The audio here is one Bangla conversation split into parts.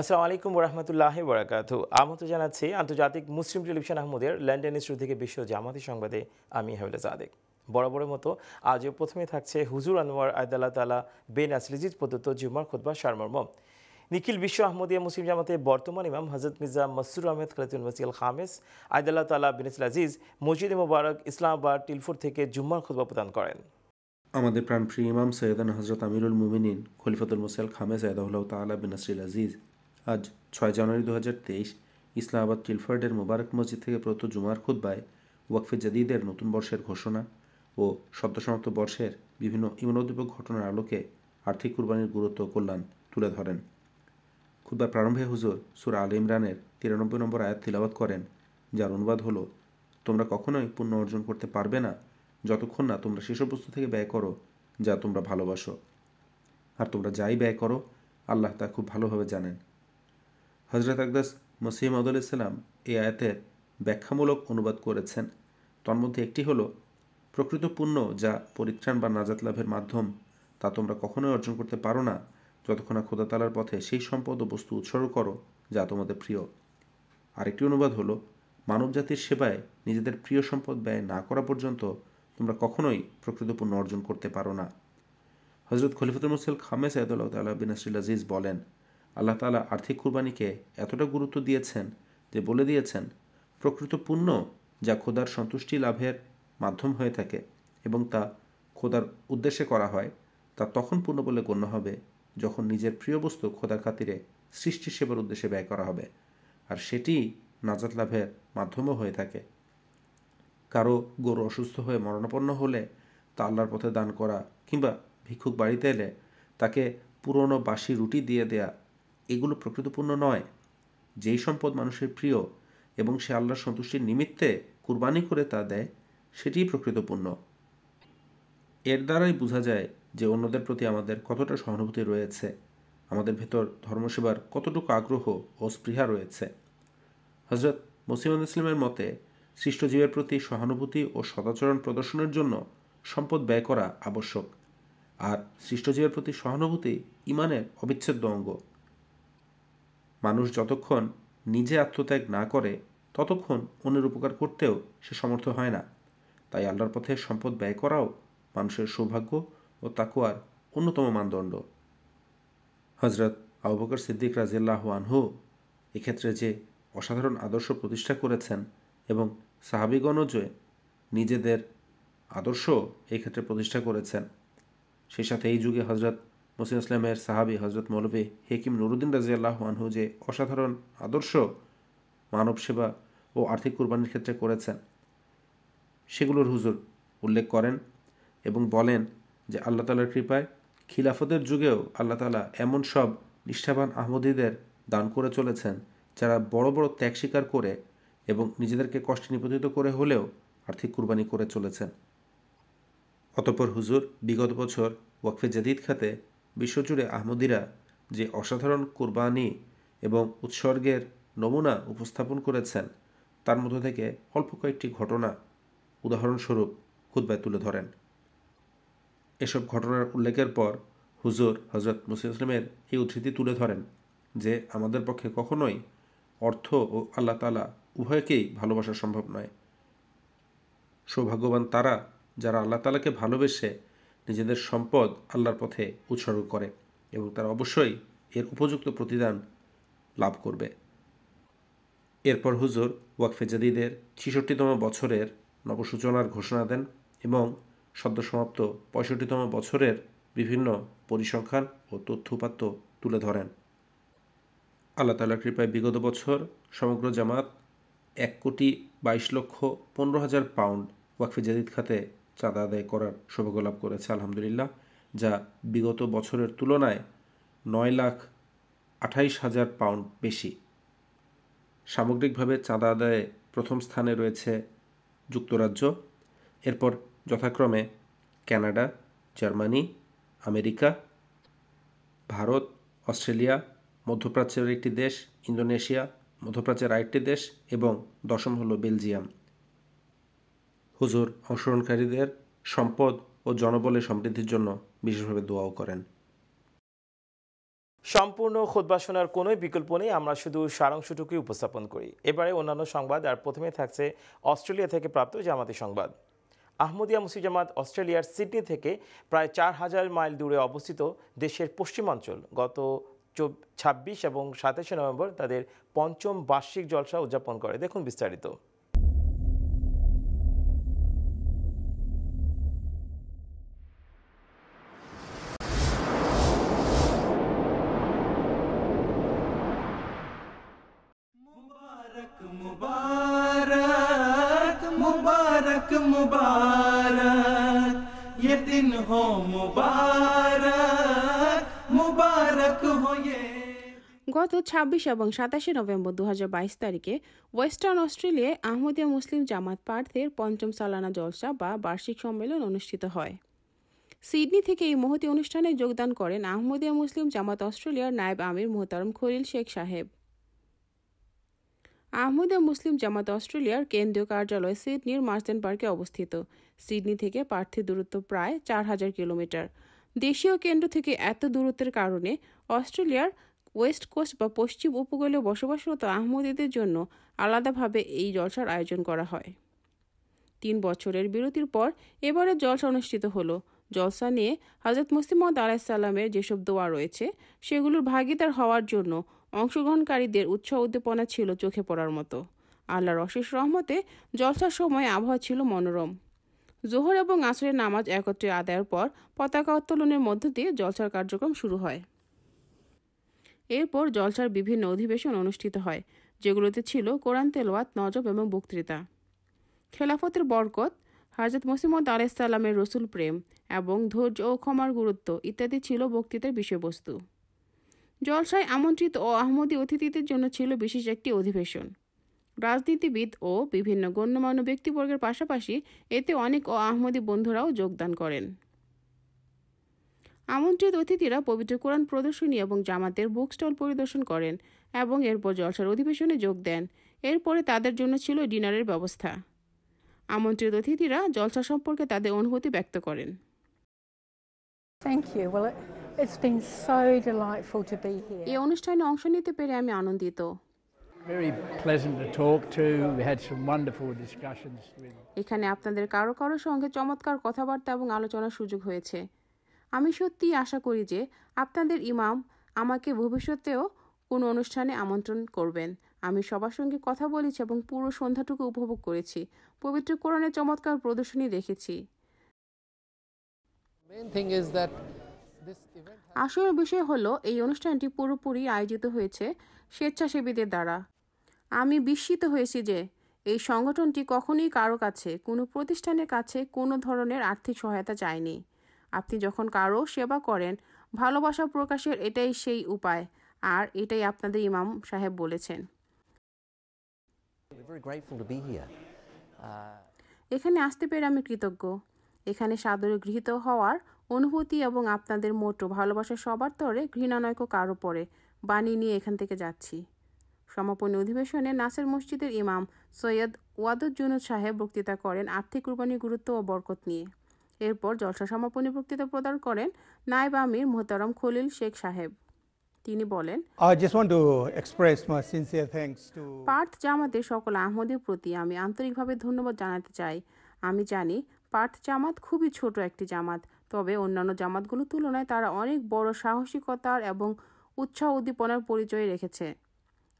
আসসালামু আলাইকুম রহমতুল্লাহ বরাকাত আমত জানাচ্ছি আন্তর্জাতিক মুসলিম টেলিভিশন আহমদের লন্ডন শুরু থেকে বিশ্ব জামাতি সংবাদে আমি হাবিলা জাদেক বরাবরের মতো আজও প্রথমে থাকছে হুজুর আনোয়ার আদাল্লাহ তালা বেন আসলিজিদ প্রদত্ত জুমার খুদ্া সারমর্ম নিখিল বিশ্ব আহমদিয়া মুসলিম জামাতে বর্তমান ইমাম হজরত মির্জা মসরুর আহমেদ খালিদুল মসিল খামেস আদাল্লাহ তালা বিনিসুল আজিজ মসজিদ মোবারক ইসলামাবাদ টিলফুর থেকে জুম্মার খুদ্া প্রদান করেন আমাদের প্রাণপ্রিয় ইমাম সৈয়দান হজরত আমিরুল মুমিনিন খলিফাতুল মুসাইল খামেজ আদাহুল্লাহ তালা বিনাসরিল আজিজ আজ ছয় জানুয়ারি দু হাজার তেইশ ইসলামাবাদ কিলফার্ডের মোবারক মসজিদ থেকে প্রত জুমার খুদ্বায় ওয়াকফে জাদিদের নতুন বর্ষের ঘোষণা ও সমাপ্ত বর্ষের বিভিন্ন ইমনোদ্দীপক ঘটনার আলোকে আর্থিক কুরবানির গুরুত্ব কল্যাণ তুলে ধরেন খুদ্বার প্রারম্ভে হুজুর সুর আল ইমরানের তিরানব্বই নম্বর আয়াত তিলাবাত করেন যার অনুবাদ হলো তোমরা কখনোই পুণ্য অর্জন করতে পারবে না যতক্ষণ না তোমরা সেসব বস্তু থেকে ব্যয় করো যা তোমরা ভালোবাসো আর তোমরা যাই ব্যয় করো আল্লাহ তা খুব ভালোভাবে জানেন হজরত আকদাস মসিম ইসলাম এই আয়াতের ব্যাখ্যামূলক অনুবাদ করেছেন তন্মধ্যে একটি হলো প্রকৃত পুণ্য যা পরিত্রাণ বা নাজাত লাভের মাধ্যম তা তোমরা কখনোই অর্জন করতে পারো না যতক্ষণ না খোদাতালার পথে সেই সম্পদ ও বস্তু উৎসর্গ করো যা তোমাদের প্রিয় আরেকটি অনুবাদ হলো মানবজাতির সেবায় নিজেদের প্রিয় সম্পদ ব্যয় না করা পর্যন্ত তোমরা কখনোই প্রকৃত পুণ্য অর্জন করতে পারো না হজরত খলিফতুল মুসল খামেস আয়দুল্লাহ তাল্লাহ বিন আজিজ বলেন আল্লাহ তালা আর্থিক কুরবানিকে এতটা গুরুত্ব দিয়েছেন যে বলে দিয়েছেন প্রকৃত পুণ্য যা খোদার সন্তুষ্টি লাভের মাধ্যম হয়ে থাকে এবং তা খোদার উদ্দেশ্যে করা হয় তা তখন পূর্ণ বলে গণ্য হবে যখন নিজের প্রিয় বস্তু খোদার খাতিরে সৃষ্টি সেবার উদ্দেশ্যে ব্যয় করা হবে আর সেটি নাজাত লাভের মাধ্যমও হয়ে থাকে কারো গরু অসুস্থ হয়ে মরণাপন্ন হলে তা আল্লাহর পথে দান করা কিংবা ভিক্ষুক বাড়িতে এলে তাকে পুরনো বাসি রুটি দিয়ে দেয়া এগুলো প্রকৃতপূর্ণ নয় যেই সম্পদ মানুষের প্রিয় এবং সে আল্লাহর সন্তুষ্টির নিমিত্তে কুরবানি করে তা দেয় সেটিই প্রকৃতপূর্ণ এর দ্বারাই বোঝা যায় যে অন্যদের প্রতি আমাদের কতটা সহানুভূতি রয়েছে আমাদের ভেতর ধর্মসেবার কতটুকু আগ্রহ ও স্পৃহা রয়েছে হজরত মুসিমান ইসলামের মতে সৃষ্টজীবের প্রতি সহানুভূতি ও সদাচরণ প্রদর্শনের জন্য সম্পদ ব্যয় করা আবশ্যক আর সৃষ্টজীবের প্রতি সহানুভূতি ইমানের অবিচ্ছেদ্য অঙ্গ মানুষ যতক্ষণ নিজে আত্মত্যাগ না করে ততক্ষণ অন্যের উপকার করতেও সে সমর্থ হয় না তাই আল্লাহর পথে সম্পদ ব্যয় করাও মানুষের সৌভাগ্য ও তাকুয়ার অন্যতম মানদণ্ড হজরত আবুবকর সিদ্দিক রাজিল্লাহ আনহু এক্ষেত্রে যে অসাধারণ আদর্শ প্রতিষ্ঠা করেছেন এবং সাহাবিগণও যে নিজেদের আদর্শ এক্ষেত্রে প্রতিষ্ঠা করেছেন সেই সাথে এই যুগে হজরত মসিন ইসলামের সাহাবি হজরত মৌলভী হেকিম নুরুদ্দিন রাজি আল্লাহানহু যে অসাধারণ আদর্শ মানব সেবা ও আর্থিক কোরবানির ক্ষেত্রে করেছেন সেগুলোর হুজুর উল্লেখ করেন এবং বলেন যে আল্লাহ তালার কৃপায় খিলাফতের যুগেও আল্লাহ তালা এমন সব নিষ্ঠাবান আহমদীদের দান করে চলেছেন যারা বড় বড় ত্যাগ স্বীকার করে এবং নিজেদেরকে কষ্টে নিপতিত করে হলেও আর্থিক কুরবানি করে চলেছেন অতপর হুজুর বিগত বছর ওয়াকফে জাদিদ খাতে বিশ্বজুড়ে আহমদিরা যে অসাধারণ কোরবানি এবং উৎসর্গের নমুনা উপস্থাপন করেছেন তার মধ্য থেকে অল্প কয়েকটি ঘটনা উদাহরণস্বরূপ খুদ্বায় তুলে ধরেন এসব ঘটনার উল্লেখের পর হুজুর হজরত মুসিমের এই উদ্ধৃতি তুলে ধরেন যে আমাদের পক্ষে কখনোই অর্থ ও আল্লাহ তালা উভয়কেই ভালোবাসা সম্ভব নয় সৌভাগ্যবান তারা যারা আল্লাহ তালাকে ভালোবেসে নিজেদের সম্পদ আল্লাহর পথে উৎসর্গ করে এবং তারা অবশ্যই এর উপযুক্ত প্রতিদান লাভ করবে এরপর হুজুর ওয়াকফে জাদিদের ছিষট্টিতম বছরের নবসূচনার ঘোষণা দেন এবং সদ্যসমাপ্ত পঁয়ষট্টিতম বছরের বিভিন্ন পরিসংখ্যান ও তথ্যপাত্য তুলে ধরেন আল্লাহ তালার কৃপায় বিগত বছর সমগ্র জামাত এক কোটি বাইশ লক্ষ পনেরো হাজার পাউন্ড ওয়াকফে জাদিদ খাতে চাঁদা আদায় করার লাভ করেছে আলহামদুলিল্লাহ যা বিগত বছরের তুলনায় নয় লাখ আঠাইশ হাজার পাউন্ড বেশি সামগ্রিকভাবে চাঁদা আদায়ে প্রথম স্থানে রয়েছে যুক্তরাজ্য এরপর যথাক্রমে Canada Germany America Bharat Australia মধ্যপ্রাচ্যের একটি দেশ ইন্দোনেশিয়া মধ্যপ্রাচ্যের আরেকটি দেশ এবং দশম হলো বেলজিয়াম হুজুর অংশগ্রহণকারীদের সম্পদ ও জনবলের সমৃদ্ধির জন্য বিশেষভাবে দোয়াও করেন সম্পূর্ণ খুদ্া শোনার বিকল্প নেই আমরা শুধু সারাংশটুকুই উপস্থাপন করি এবারে অন্যান্য সংবাদ আর প্রথমে থাকছে অস্ট্রেলিয়া থেকে প্রাপ্ত জামাতি সংবাদ আহমদিয়া মুসি জামাত অস্ট্রেলিয়ার সিডনি থেকে প্রায় চার হাজার মাইল দূরে অবস্থিত দেশের পশ্চিমাঞ্চল গত ছাব্বিশ এবং সাতাশে নভেম্বর তাদের পঞ্চম বার্ষিক জলসা উদযাপন করে দেখুন বিস্তারিত দিন হো মুবারক মুবারক গত ছাব্বিশ এবং সাতাশে নভেম্বর দু তারিখে ওয়েস্টার্ন অস্ট্রেলিয়ায় আহমদিয়া মুসলিম জামাত পার্থের পঞ্চম সালানা জলসা বা বার্ষিক সম্মেলন অনুষ্ঠিত হয় সিডনি থেকে এই মহতি অনুষ্ঠানে যোগদান করেন আহমদিয়া মুসলিম জামাত অস্ট্রেলিয়ার নায়েব আমির মোহতারম খলিল শেখ সাহেব আহমদা মুসলিম জামাত অস্ট্রেলিয়ার কেন্দ্রীয় কার্যালয় সিডনির মার্সেন পার্কে অবস্থিত সিডনি থেকে প্রার্থী দূরত্ব প্রায় চার হাজার কিলোমিটার দেশীয় কেন্দ্র থেকে এত দূরত্বের কারণে অস্ট্রেলিয়ার ওয়েস্ট কোস্ট বা পশ্চিম উপকূলে বসবাসরত আহমদীদের জন্য আলাদাভাবে এই জলসার আয়োজন করা হয় তিন বছরের বিরতির পর এবারে জলসা অনুষ্ঠিত হলো জলসা নিয়ে হজরত মুসিমদ আলাহিসাল্লামের যেসব দোয়া রয়েছে সেগুলোর ভাগিদার হওয়ার জন্য অংশগ্রহণকারীদের উৎসাহ উদ্দীপনা ছিল চোখে পড়ার মতো আল্লাহর অশেষ রহমতে জলসার সময় আবহাওয়া ছিল মনোরম জোহর এবং আসরের নামাজ একত্রে আদায়ের পর পতাকা উত্তোলনের মধ্য দিয়ে জলসার কার্যক্রম শুরু হয় এরপর জলসার বিভিন্ন অধিবেশন অনুষ্ঠিত হয় যেগুলোতে ছিল কোরআন তেলোয়াত নজব এবং বক্তৃতা খেলাফতের বরকত হাজরত মুসিমদ আলাইসাল্লামের রসুল প্রেম এবং ধৈর্য ও ক্ষমার গুরুত্ব ইত্যাদি ছিল বক্তৃতার বিষয়বস্তু জলসায় আমন্ত্রিত ও আহমদী অতিথিদের জন্য ছিল বিশেষ একটি অধিবেশন রাজনীতিবিদ ও বিভিন্ন গণ্যমান্য ব্যক্তিবর্গের পাশাপাশি এতে অনেক ও আহমদী বন্ধুরাও যোগদান করেন আমন্ত্রিত অতিথিরা পবিত্র কোরআন প্রদর্শনী এবং জামাতের বুক স্টল পরিদর্শন করেন এবং এরপর জলসার অধিবেশনে যোগ দেন এরপরে তাদের জন্য ছিল ডিনারের ব্যবস্থা আমন্ত্রিত অতিথিরা জলসা সম্পর্কে তাদের অনুভূতি ব্যক্ত করেন Thank you. Well, it's been so delightful to be here. এই অনুষ্ঠানে অংশ নিতে পেরে আমি আনন্দিত Very pleasant to talk to. We had some wonderful discussions এখানে আপনাদের কারো কারো সঙ্গে চমৎকার কথাবার্তা এবং আলোচনার সুযোগ হয়েছে আমি সত্যিই আশা করি যে আপনাদের ইমাম আমাকে ভবিষ্যতেও কোনো অনুষ্ঠানে আমন্ত্রণ করবেন আমি সবার সঙ্গে কথা বলেছি এবং পুরো সন্ধ্যাটুকু উপভোগ করেছি পবিত্র কোরআনের চমৎকার প্রদর্শনী দেখেছি আসল বিষয় হলো এই অনুষ্ঠানটি পুরোপুরি আয়োজিত হয়েছে স্বেচ্ছাসেবীদের দ্বারা আমি বিস্মিত হয়েছি যে এই সংগঠনটি কখনই কারো কাছে কোনো প্রতিষ্ঠানের কাছে কোনো ধরনের আর্থিক সহায়তা চায়নি আপনি যখন কারো সেবা করেন ভালোবাসা প্রকাশের এটাই সেই উপায় আর এটাই আপনাদের ইমাম সাহেব বলেছেন এখানে আসতে পেরে আমি কৃতজ্ঞ এখানে সাদরে গৃহীত হওয়ার অনুভূতি এবং আপনাদের মোটো ভালোবাসা সবার তরে ঘৃণানয়ক কারো পরে বাণী নিয়ে এখান থেকে যাচ্ছি সমাপনী অধিবেশনে নাসের মসজিদের ইমাম সৈয়দ ওয়াদুজ্জুন সাহেব বক্তৃতা করেন আর্থিক কুরবানির গুরুত্ব ও বরকত নিয়ে এরপর জলসা সমাপনী বক্তৃতা প্রদান করেন নায়েব আমির মোহতারম খলিল শেখ সাহেব তিনি বলেন পার্থ জামাতের সকল আহমদের প্রতি আমি আন্তরিকভাবে ধন্যবাদ জানাতে চাই আমি জানি পার্থ জামাত খুবই ছোট একটি জামাত তবে অন্যান্য জামাতগুলোর তুলনায় তারা অনেক বড় সাহসিকতার এবং উৎসাহ উদ্দীপনার পরিচয় রেখেছে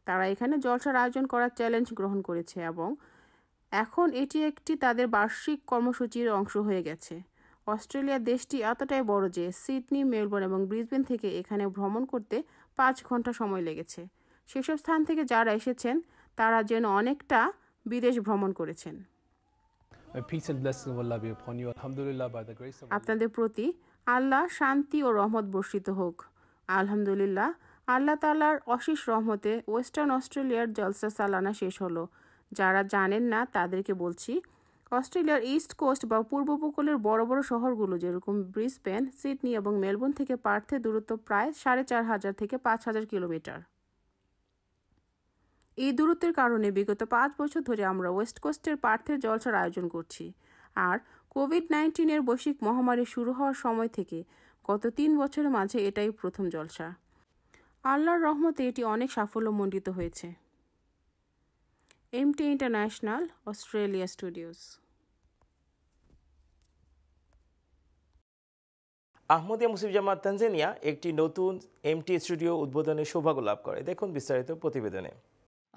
তারা এখানে জলসার আয়োজন করার চ্যালেঞ্জ গ্রহণ করেছে এবং এখন এটি একটি তাদের বার্ষিক কর্মসূচির অংশ হয়ে গেছে অস্ট্রেলিয়া দেশটি এতটাই বড় যে সিডনি মেলবোর্ন এবং ব্রিসবেন থেকে এখানে ভ্রমণ করতে পাঁচ ঘন্টা সময় লেগেছে সেসব স্থান থেকে যারা এসেছেন তারা যেন অনেকটা বিদেশ ভ্রমণ করেছেন আপনাদের প্রতি আল্লাহ শান্তি ও রহমত বর্ষিত হোক আলহামদুলিল্লাহ আল্লাহ তালার অশেষ রহমতে ওয়েস্টার্ন অস্ট্রেলিয়ার জলসা সালানা শেষ হলো যারা জানেন না তাদেরকে বলছি অস্ট্রেলিয়ার ইস্ট কোস্ট বা পূর্ব উপকূলের বড় বড় শহরগুলো যেরকম ব্রিসবেন সিডনি এবং মেলবোর্ন থেকে পার্থে দূরত্ব প্রায় সাড়ে চার হাজার থেকে পাঁচ হাজার কিলোমিটার এই দূরত্বের কারণে বিগত পাঁচ বছর ধরে আমরা ওয়েস্ট কোস্টের পার্থের জলসার আয়োজন করছি আর কোভিড নাইন্টিনের বৈশ্বিক মহামারী শুরু হওয়ার সময় থেকে গত তিন বছরের মাঝে এটাই প্রথম জলসা আল্লাহর রহমতে এটি অনেক সাফল্যমণ্ডিত হয়েছে MT International Australia Studios Ahmadiyya মুসিফ জামাত তানজানিয়া একটি নতুন এমটি স্টুডিও উদ্বোধনের সৌভাগ্য লাভ করে দেখুন বিস্তারিত প্রতিবেদনে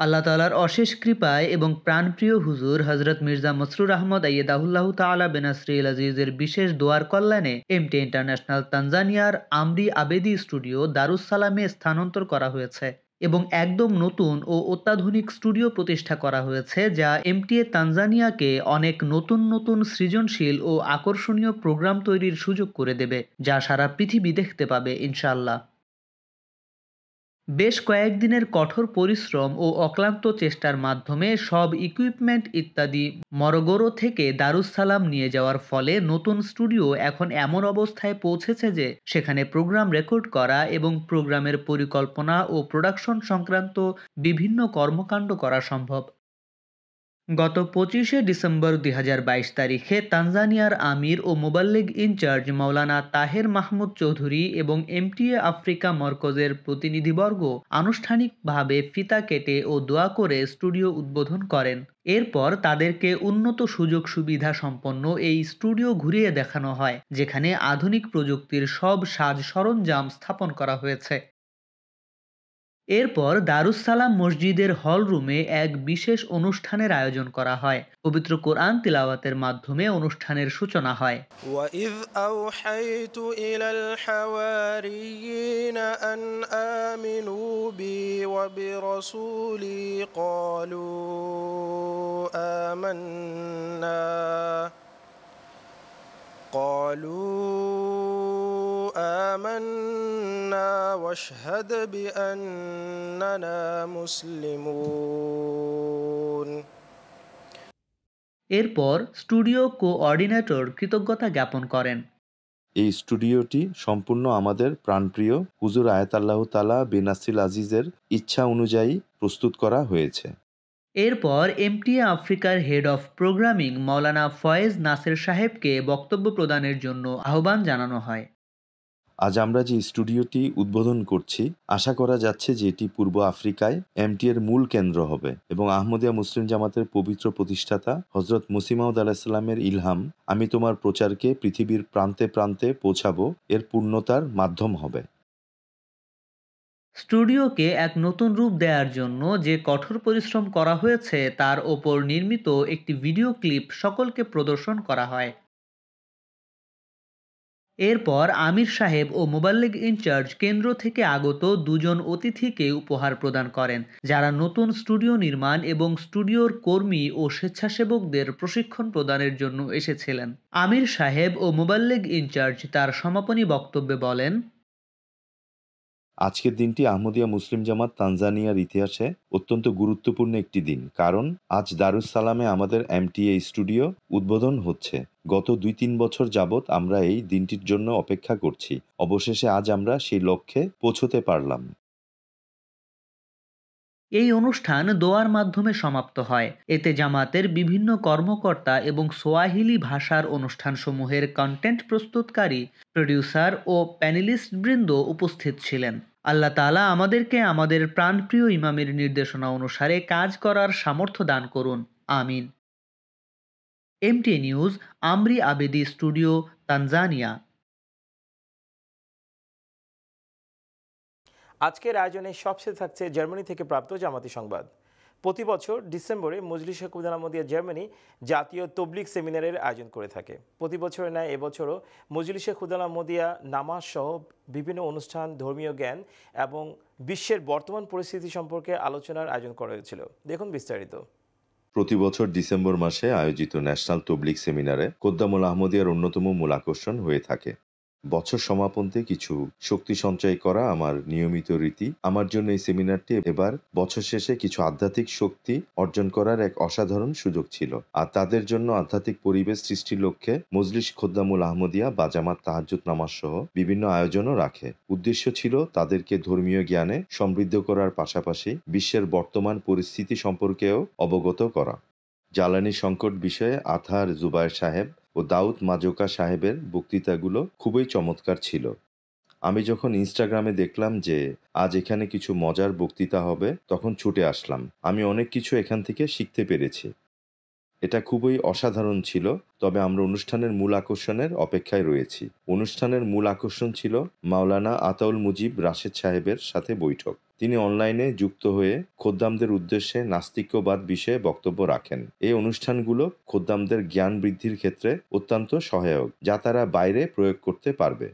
আল্লাহ তালার অশেষ কৃপায় এবং প্রাণপ্রিয় হুজুর হজরত মির্জা মসরুর আহমদ আইয়েদাহুল্লাহ তালা বেনাসরিল আজিজের বিশেষ দোয়ার কল্যাণে এমটি ইন্টারন্যাশনাল তানজানিয়ার আমরি আবেদি স্টুডিও দারুসালামে স্থানান্তর করা হয়েছে এবং একদম নতুন ও অত্যাধুনিক স্টুডিও প্রতিষ্ঠা করা হয়েছে যা এমটিএ তানজানিয়াকে অনেক নতুন নতুন সৃজনশীল ও আকর্ষণীয় প্রোগ্রাম তৈরির সুযোগ করে দেবে যা সারা পৃথিবী দেখতে পাবে ইনশাল্লাহ বেশ কয়েকদিনের কঠোর পরিশ্রম ও অক্লান্ত চেষ্টার মাধ্যমে সব ইকুইপমেন্ট ইত্যাদি মরগোরো থেকে দারুসালাম নিয়ে যাওয়ার ফলে নতুন স্টুডিও এখন এমন অবস্থায় পৌঁছেছে যে সেখানে প্রোগ্রাম রেকর্ড করা এবং প্রোগ্রামের পরিকল্পনা ও প্রোডাকশন সংক্রান্ত বিভিন্ন কর্মকাণ্ড করা সম্ভব গত পঁচিশে ডিসেম্বর দুই তারিখে তানজানিয়ার আমির ও মোবাল্লিগ ইনচার্জ মৌলানা তাহের মাহমুদ চৌধুরী এবং এমটিএ আফ্রিকা মরকজের প্রতিনিধিবর্গ আনুষ্ঠানিকভাবে ফিতা কেটে ও দোয়া করে স্টুডিও উদ্বোধন করেন এরপর তাদেরকে উন্নত সুযোগ সুবিধা সম্পন্ন এই স্টুডিও ঘুরিয়ে দেখানো হয় যেখানে আধুনিক প্রযুক্তির সব সাজ সরঞ্জাম স্থাপন করা হয়েছে এরপর সালাম মসজিদের হল রুমে এক বিশেষ অনুষ্ঠানের আয়োজন করা হয় পবিত্র কোরআন তিলাওয়াতের মাধ্যমে অনুষ্ঠানের সূচনা হয় وَإِذْ أَوْحَيْتُ واشهد بأننا مسلمون এরপর স্টুডিও কোঅর্ডিনেটর কৃতজ্ঞতা জ্ঞাপন করেন এই স্টুডিওটি সম্পূর্ণ আমাদের প্রাণপ্রিয় হুজুর আয়াতাল্লাহ তালা বেনাসিল আজিজের ইচ্ছা অনুযায়ী প্রস্তুত করা হয়েছে এরপর এমটিএ আফ্রিকার head of programming Maulana Faiz Naseer সাহেবকে বক্তব্য প্রদানের জন্য আহ্বান জানানো হয় আজ আমরা যে স্টুডিওটি উদ্বোধন করছি আশা করা যাচ্ছে যে এটি পূর্ব আফ্রিকায় এমটি এর মূল কেন্দ্র হবে এবং আহমদিয়া মুসলিম জামাতের পবিত্র প্রতিষ্ঠাতা হজরত মুসিমাউদ আলাহিসাল্লামের ইলহাম আমি তোমার প্রচারকে পৃথিবীর প্রান্তে প্রান্তে পৌঁছাবো এর পূর্ণতার মাধ্যম হবে স্টুডিওকে এক নতুন রূপ দেওয়ার জন্য যে কঠোর পরিশ্রম করা হয়েছে তার ওপর নির্মিত একটি ভিডিও ক্লিপ সকলকে প্রদর্শন করা হয় এরপর আমির সাহেব ও মোবাল্লিগ ইনচার্জ কেন্দ্র থেকে আগত দুজন অতিথিকে উপহার প্রদান করেন যারা নতুন স্টুডিও নির্মাণ এবং স্টুডিওর কর্মী ও স্বেচ্ছাসেবকদের প্রশিক্ষণ প্রদানের জন্য এসেছিলেন আমির সাহেব ও মোবাল্লিগ ইনচার্জ তার সমাপনী বক্তব্যে বলেন আজকের দিনটি আহমদিয়া মুসলিম জামাত তানজানিয়ার ইতিহাসে অত্যন্ত গুরুত্বপূর্ণ একটি দিন কারণ আজ দারুস সালামে আমাদের এমটিএ স্টুডিও উদ্বোধন হচ্ছে গত দুই তিন বছর যাবৎ আমরা এই দিনটির জন্য অপেক্ষা করছি অবশেষে আজ আমরা সেই লক্ষ্যে পৌঁছতে পারলাম এই অনুষ্ঠান দোয়ার মাধ্যমে সমাপ্ত হয় এতে জামাতের বিভিন্ন কর্মকর্তা এবং সোয়াহিলি ভাষার অনুষ্ঠানসমূহের কন্টেন্ট প্রস্তুতকারী প্রডিউসার ও প্যানেলিস্ট বৃন্দ উপস্থিত ছিলেন আল্লাহ তালা আমাদেরকে আমাদের প্রাণপ্রিয় ইমামের নির্দেশনা অনুসারে কাজ করার সামর্থ্য দান করুন আমিন MT News Amri Abedi Studio Tanzania আজকের আয়োজনে সবচেয়ে থাকছে জার্মানি থেকে প্রাপ্ত জামাতি সংবাদ প্রতি বছর ডিসেম্বরে মজলিস কুদানামদিয়া জার্মানি জাতীয় তবলিক সেমিনারের আয়োজন করে থাকে প্রতি বছরের ন্যায় এবছরও মজলিসে খুদালামদিয়া নামাজ সহ বিভিন্ন অনুষ্ঠান ধর্মীয় জ্ঞান এবং বিশ্বের বর্তমান পরিস্থিতি সম্পর্কে আলোচনার আয়োজন করা হয়েছিল দেখুন বিস্তারিত প্রতি বছর ডিসেম্বর মাসে আয়োজিত ন্যাশনাল তবলিক সেমিনারে কোদ্দামুল আহমদিয়ার অন্যতম মূল আকর্ষণ হয়ে থাকে বছর সমাপনতে কিছু শক্তি সঞ্চয় করা আমার নিয়মিত রীতি আমার জন্য এই সেমিনারটি এবার বছর শেষে কিছু আধ্যাত্মিক শক্তি অর্জন করার এক অসাধারণ সুযোগ ছিল আর তাদের জন্য আধ্যাত্মিক পরিবেশ সৃষ্টির লক্ষ্যে মজলিস খোদ্দামুল আহমদিয়া বা জামাত তাহাজুদ নামাজ সহ বিভিন্ন আয়োজনও রাখে উদ্দেশ্য ছিল তাদেরকে ধর্মীয় জ্ঞানে সমৃদ্ধ করার পাশাপাশি বিশ্বের বর্তমান পরিস্থিতি সম্পর্কেও অবগত করা জ্বালানি সংকট বিষয়ে আথার জুবায়ের সাহেব ও দাউদ মাজোকা সাহেবের বক্তৃতাগুলো খুবই চমৎকার ছিল আমি যখন ইনস্টাগ্রামে দেখলাম যে আজ এখানে কিছু মজার বক্তৃতা হবে তখন ছুটে আসলাম আমি অনেক কিছু এখান থেকে শিখতে পেরেছি এটা খুবই অসাধারণ ছিল তবে আমরা অনুষ্ঠানের মূল আকর্ষণের অপেক্ষায় রয়েছি অনুষ্ঠানের মূল আকর্ষণ ছিল মাওলানা আতাউল মুজিব রাশেদ সাহেবের সাথে বৈঠক তিনি অনলাইনে যুক্ত হয়ে খোদ্দামদের উদ্দেশ্যে নাস্তিক্যবাদ বিষয়ে বক্তব্য রাখেন এই অনুষ্ঠানগুলো খোদ্দামদের জ্ঞান বৃদ্ধির ক্ষেত্রে অত্যন্ত সহায়ক যা তারা বাইরে প্রয়োগ করতে পারবে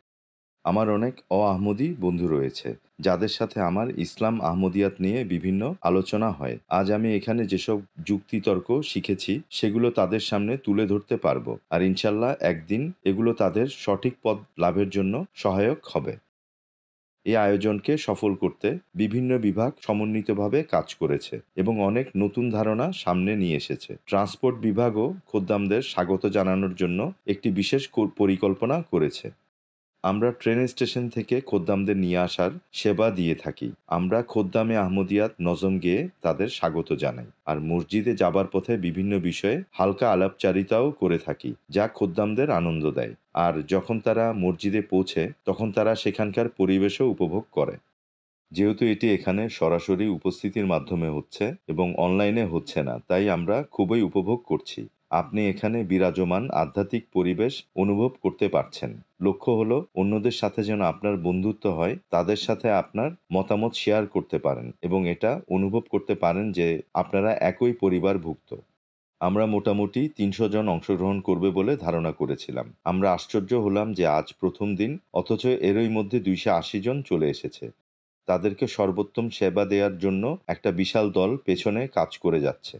আমার অনেক অ আহমদি বন্ধু রয়েছে যাদের সাথে আমার ইসলাম আহমদিয়াত নিয়ে বিভিন্ন আলোচনা হয় আজ আমি এখানে যেসব যুক্তিতর্ক শিখেছি সেগুলো তাদের সামনে তুলে ধরতে পারবো আর ইনশাল্লাহ একদিন এগুলো তাদের সঠিক পদ লাভের জন্য সহায়ক হবে এই আয়োজনকে সফল করতে বিভিন্ন বিভাগ সমন্বিতভাবে কাজ করেছে এবং অনেক নতুন ধারণা সামনে নিয়ে এসেছে ট্রান্সপোর্ট বিভাগও খোদ্দামদের স্বাগত জানানোর জন্য একটি বিশেষ পরিকল্পনা করেছে আমরা ট্রেন স্টেশন থেকে খোদ্দামদের নিয়ে আসার সেবা দিয়ে থাকি আমরা খোদ্দামে আহমদিয়াত নজম গিয়ে তাদের স্বাগত জানাই আর মসজিদে যাবার পথে বিভিন্ন বিষয়ে হালকা আলাপচারিতাও করে থাকি যা খোদ্দামদের আনন্দ দেয় আর যখন তারা মসজিদে পৌঁছে তখন তারা সেখানকার পরিবেশও উপভোগ করে যেহেতু এটি এখানে সরাসরি উপস্থিতির মাধ্যমে হচ্ছে এবং অনলাইনে হচ্ছে না তাই আমরা খুবই উপভোগ করছি আপনি এখানে বিরাজমান আধ্যাত্মিক পরিবেশ অনুভব করতে পারছেন লক্ষ্য হলো অন্যদের সাথে যেন আপনার বন্ধুত্ব হয় তাদের সাথে আপনার মতামত শেয়ার করতে পারেন এবং এটা অনুভব করতে পারেন যে আপনারা একই পরিবারভুক্ত আমরা মোটামুটি তিনশো জন অংশগ্রহণ করবে বলে ধারণা করেছিলাম আমরা আশ্চর্য হলাম যে আজ প্রথম দিন অথচ এরই মধ্যে দুইশো আশি জন চলে এসেছে তাদেরকে সর্বোত্তম সেবা দেওয়ার জন্য একটা বিশাল দল পেছনে কাজ করে যাচ্ছে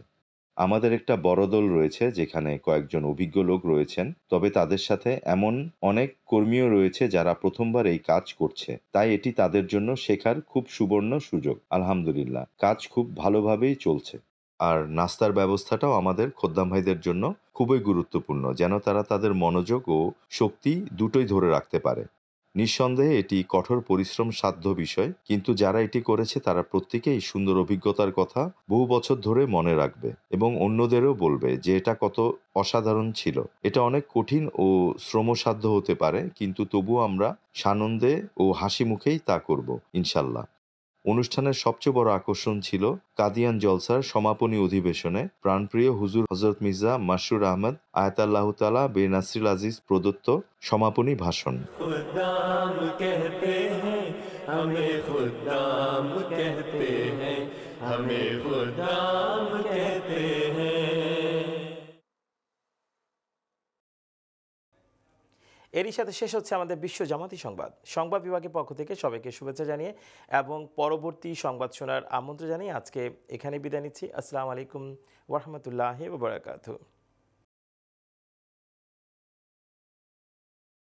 আমাদের একটা বড় দল রয়েছে যেখানে কয়েকজন অভিজ্ঞ লোক রয়েছেন তবে তাদের সাথে এমন অনেক কর্মীও রয়েছে যারা প্রথমবার এই কাজ করছে তাই এটি তাদের জন্য শেখার খুব সুবর্ণ সুযোগ আলহামদুলিল্লাহ কাজ খুব ভালোভাবেই চলছে আর নাস্তার ব্যবস্থাটাও আমাদের খোদ্দাম ভাইদের জন্য খুবই গুরুত্বপূর্ণ যেন তারা তাদের মনোযোগ ও শক্তি দুটোই ধরে রাখতে পারে নিঃসন্দেহে এটি কঠোর পরিশ্রম সাধ্য বিষয় কিন্তু যারা এটি করেছে তারা প্রত্যেকেই সুন্দর অভিজ্ঞতার কথা বহু বছর ধরে মনে রাখবে এবং অন্যদেরও বলবে যে এটা কত অসাধারণ ছিল এটা অনেক কঠিন ও শ্রমসাধ্য হতে পারে কিন্তু তবুও আমরা সানন্দে ও হাসি মুখেই তা করব ইনশাল্লাহ অনুষ্ঠানের সবচেয়ে বড় আকর্ষণ ছিল কাদিয়ান জলসার সমাপনী অধিবেশনে প্রাণপ্রিয় হুজুর হজরত মির্জা মাসুর আহমদ আয়তাল্লাহ তালা বে নাসরিল আজিজ প্রদত্ত সমাপনী ভাষণ এরই সাথে শেষ হচ্ছে আমাদের বিশ্ব জামাতি সংবাদ সংবাদ বিভাগের পক্ষ থেকে সবাইকে শুভেচ্ছা জানিয়ে এবং পরবর্তী সংবাদ শোনার আমন্ত্রণ জানিয়ে আজকে এখানে বিদায় নিচ্ছি আসসালামু আলাইকুম ওরহামতুল্লাহ ওবরাকাতু